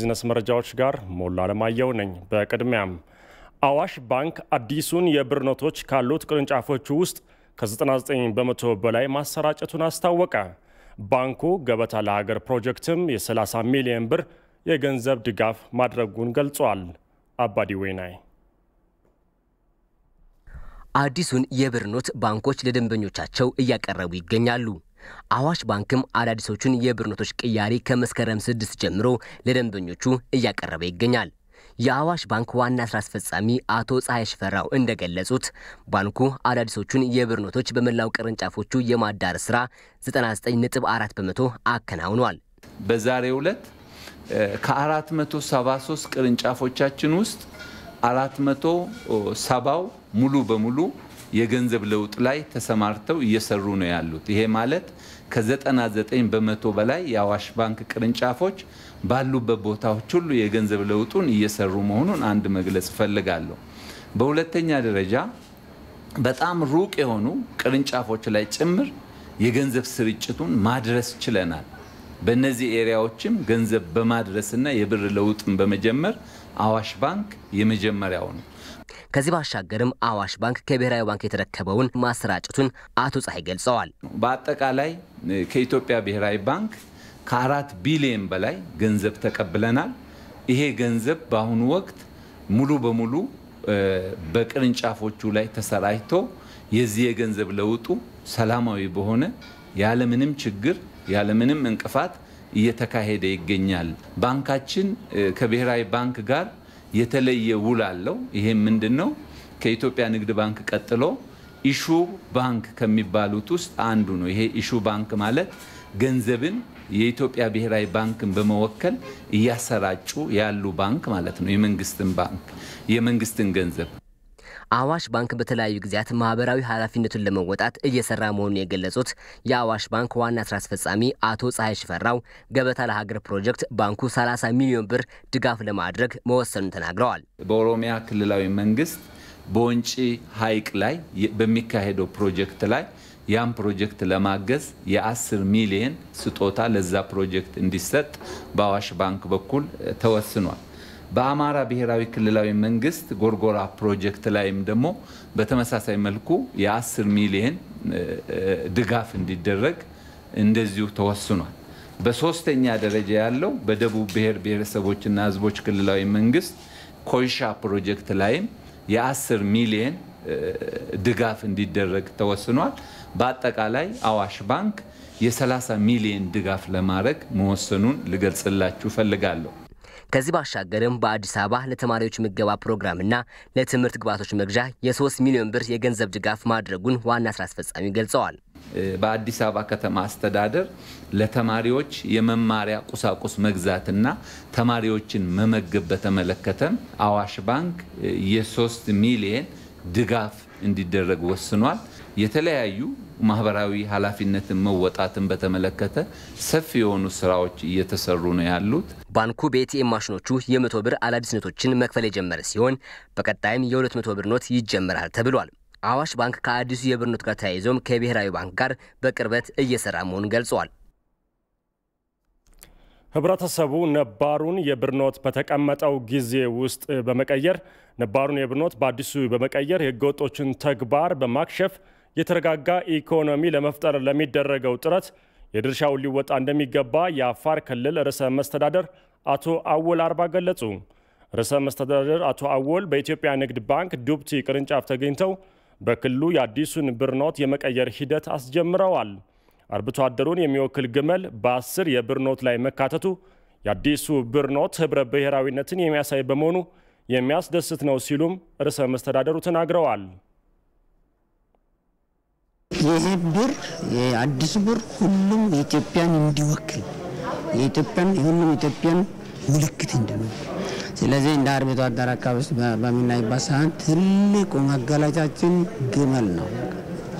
ቢዝነስ መረጃዎች ጋር ሞላ አለማየሁ ነኝ። በቅድሚያም አዋሽ ባንክ አዲሱን የብር ኖቶች ካሉት ቅርንጫፎቹ ውስጥ ከ99 በመቶ በላይ ማሰራጨቱን አስታወቀ። ባንኩ ገበታ ለሀገር ፕሮጀክትም የ30 ሚሊዮን ብር የገንዘብ ድጋፍ ማድረጉን ገልጿል። አባዲ ወይናይ አዲሱን የብር ኖት ባንኮች ለደንበኞቻቸው እያቀረቡ ይገኛሉ። አዋሽ ባንክም አዳዲሶቹን የብር ኖቶች ቅያሬ ከመስከረም ስድስት ጀምሮ ለደንበኞቹ እያቀረበ ይገኛል። የአዋሽ ባንክ ዋና ስራ አስፈጻሚ አቶ ፀሐይ ሽፈራው እንደገለጹት ባንኩ አዳዲሶቹን የብር ኖቶች በመላው ቅርንጫፎቹ የማዳረስ ስራ 99.4 በመቶ አከናውኗል። በዛሬው ዕለት ከ473 ቅርንጫፎቻችን ውስጥ 470 ሙሉ በሙሉ የገንዘብ ለውጥ ላይ ተሰማርተው እየሰሩ ነው ያሉት። ይሄ ማለት ከ99 በመቶ በላይ የአዋሽ ባንክ ቅርንጫፎች ባሉበት ቦታዎች ሁሉ የገንዘብ ለውጡን እየሰሩ መሆኑን አንድ መግለጽ እፈልጋለሁ። በሁለተኛ ደረጃ በጣም ሩቅ የሆኑ ቅርንጫፎች ላይ ጭምር የገንዘብ ስርጭቱን ማድረስ ችለናል። በእነዚህ ኤሪያዎችም ገንዘብ በማድረስና የብር ለውጥን በመጀመር አዋሽ ባንክ የመጀመሪያው ነው። ከዚህ ባሻገርም አዋሽ ባንክ ከብሔራዊ ባንክ የተረከበውን ማሰራጨቱን አቶ ፀሐይ ገልጸዋል። በአጠቃላይ ከኢትዮጵያ ብሔራዊ ባንክ ከአራት ቢሊየን በላይ ገንዘብ ተቀብለናል። ይሄ ገንዘብ በአሁኑ ወቅት ሙሉ በሙሉ በቅርንጫፎቹ ላይ ተሰራጭቶ የዚህ የገንዘብ ለውጡ ሰላማዊ በሆነ ያለምንም ችግር ያለምንም እንቅፋት እየተካሄደ ይገኛል። ባንካችን ከብሔራዊ ባንክ ጋር የተለየ ውል አለው። ይሄ ምንድን ነው? ከኢትዮጵያ ንግድ ባንክ ቀጥሎ ኢሹ ባንክ ከሚባሉት ውስጥ አንዱ ነው። ይሄ ኢሹ ባንክ ማለት ገንዘብን የኢትዮጵያ ብሔራዊ ባንክን በመወከል እያሰራጩ ያሉ ባንክ ማለት ነው። የመንግስትን ባንክ የመንግስትን ገንዘብ አዋሽ ባንክ በተለያዩ ጊዜያት ማህበራዊ ኃላፊነቱን ለመወጣት እየሰራ መሆኑን የገለጹት የአዋሽ ባንክ ዋና ስራ አስፈጻሚ አቶ ፀሐይ ሽፈራው ገበታ ለሀገር ፕሮጀክት ባንኩ 30 ሚሊዮን ብር ድጋፍ ለማድረግ መወሰኑን ተናግረዋል። በኦሮሚያ ክልላዊ መንግስት በወንጪ ሀይቅ ላይ በሚካሄደው ፕሮጀክት ላይ ያን ፕሮጀክት ለማገዝ የ10 ሚሊየን ስጦታ ለዛ ፕሮጀክት እንዲሰጥ በአዋሽ ባንክ በኩል ተወስኗል። በአማራ ብሔራዊ ክልላዊ መንግስት ጎርጎራ ፕሮጀክት ላይም ደግሞ በተመሳሳይ መልኩ የ10 ሚሊየን ድጋፍ እንዲደረግ እንደዚሁ ተወስኗል። በሶስተኛ ደረጃ ያለው በደቡብ ብሔር ብሔረሰቦችና ህዝቦች ክልላዊ መንግስት ኮይሻ ፕሮጀክት ላይም የ10 ሚሊየን ድጋፍ እንዲደረግ ተወስኗል። በአጠቃላይ አዋሽ ባንክ የ30 ሚሊየን ድጋፍ ለማድረግ መወሰኑን ልገልጽላችሁ ፈልጋለሁ። ከዚህ ባሻገርም በአዲስ አበባ ለተማሪዎች ምገባ ፕሮግራምና ለትምህርት ግብዓቶች መግዣ የ የ3 ሚሊዮን ብር የገንዘብ ድጋፍ ማድረጉን ዋና ስራ አስፈጻሚ ገልጸዋል። በአዲስ አበባ ከተማ አስተዳደር ለተማሪዎች የመማሪያ ቁሳቁስ መግዛትና ተማሪዎችን መመገብ በተመለከተም አዋሽ ባንክ የሶስት ሚሊየን ድጋፍ እንዲደረግ ወስኗል። የተለያዩ ማህበራዊ ኃላፊነትን መወጣትን በተመለከተ ሰፊ የሆኑ ስራዎች እየተሰሩ ነው ያሉት። ባንኩ በኤቲኤም ማሽኖቹ የመቶ ብር አዳዲስ ኖቶችን መክፈል የጀመረ ሲሆን በቀጣይም የሁለት መቶ ብር ኖት ይጀመራል ተብሏል። አዋሽ ባንክ ከአዲሱ የብር ኖት ጋር ተያይዞም ከብሔራዊ ባንክ ጋር በቅርበት እየሰራ መሆኑን ገልጸዋል። ህብረተሰቡ ነባሩን የብር ኖት በተቀመጠው ጊዜ ውስጥ በመቀየር ነባሩን የብር ኖት በአዲሱ በመቀየር የህገወጦችን ተግባር በማክሸፍ የተረጋጋ ኢኮኖሚ ለመፍጠር ለሚደረገው ጥረት የድርሻውን ሊወጣ እንደሚገባ የአፋር ክልል ርዕሰ መስተዳደር አቶ አወል አርባ ገለጹ። ርዕሰ መስተዳደር አቶ አወል በኢትዮጵያ ንግድ ባንክ ዱብቲ ቅርንጫፍ ተገኝተው በክልሉ የአዲሱን ብር ኖት የመቀየር ሂደት አስጀምረዋል። አርብቶ አደሩን የሚወክል ግመል በአስር የብር ኖት ላይ መካተቱ የአዲሱ ብር ኖት ህብረ ብሔራዊነትን የሚያሳይ በመሆኑ የሚያስደስት ነው ሲሉም ርዕሰ መስተዳደሩ ተናግረዋል። ይህ ብር የአዲስ ብር ሁሉም የኢትዮጵያን እንዲወክል የኢትዮጵያን የሁሉም ኢትዮጵያን ምልክት እንደሆነ ስለዚህ እንደ አርብቶ አደር አካባቢ በሚናይባት ሰዓት ትልቁ መገለጫችን ግመል ነው።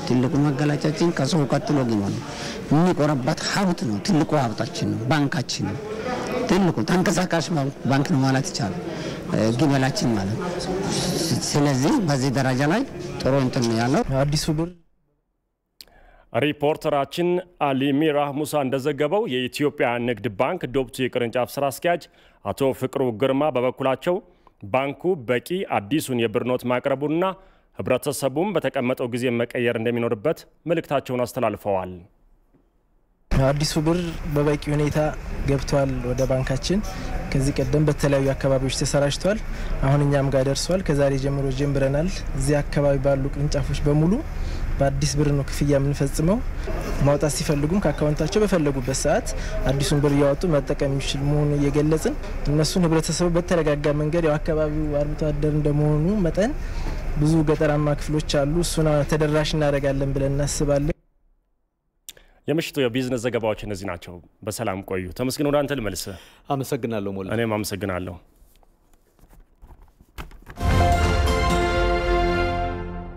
ትልቁ መገለጫችን ከሰው ቀጥሎ ግመል ነው። የሚቆረበት ሀብት ነው። ትልቁ ሀብታችን ነው። ባንካችን ነው። ትልቁ ተንቀሳቃሽ ባንክ ነው ማለት ይቻላል። ግመላችን ማለት ነው። ስለዚህ በዚህ ደረጃ ላይ ጥሩ እንትን ነው ያለው አዲሱ ብር ሪፖርተራችን አሊ ሚራ ሙሳ እንደዘገበው የኢትዮጵያ ንግድ ባንክ ዶብቲ የቅርንጫፍ ስራ አስኪያጅ አቶ ፍቅሩ ግርማ በበኩላቸው ባንኩ በቂ አዲሱን የብር ኖት ማቅረቡና ህብረተሰቡም በተቀመጠው ጊዜ መቀየር እንደሚኖርበት መልእክታቸውን አስተላልፈዋል። አዲሱ ብር በበቂ ሁኔታ ገብቷል ወደ ባንካችን። ከዚህ ቀደም በተለያዩ አካባቢዎች ተሰራጭቷል። አሁን እኛም ጋር ደርሷል። ከዛሬ ጀምሮ ጀምረናል። እዚህ አካባቢ ባሉ ቅርንጫፎች በሙሉ በአዲስ ብር ነው ክፍያ የምንፈጽመው። ማውጣት ሲፈልጉም ከአካውንታቸው በፈለጉበት ሰዓት አዲሱን ብር እያወጡ መጠቀም የሚችል መሆኑን እየገለጽን እነሱን ህብረተሰቡ በተረጋጋ መንገድ ያው አካባቢው አርብቶ አደር እንደመሆኑ መጠን ብዙ ገጠራማ ክፍሎች አሉ። እሱን ተደራሽ እናደርጋለን ብለን እናስባለን። የምሽቱ የቢዝነስ ዘገባዎች እነዚህ ናቸው። በሰላም ቆዩ። ተመስግን ወደ አንተ ልመልስ። አመሰግናለሁ ሞላ። እኔም አመሰግናለሁ።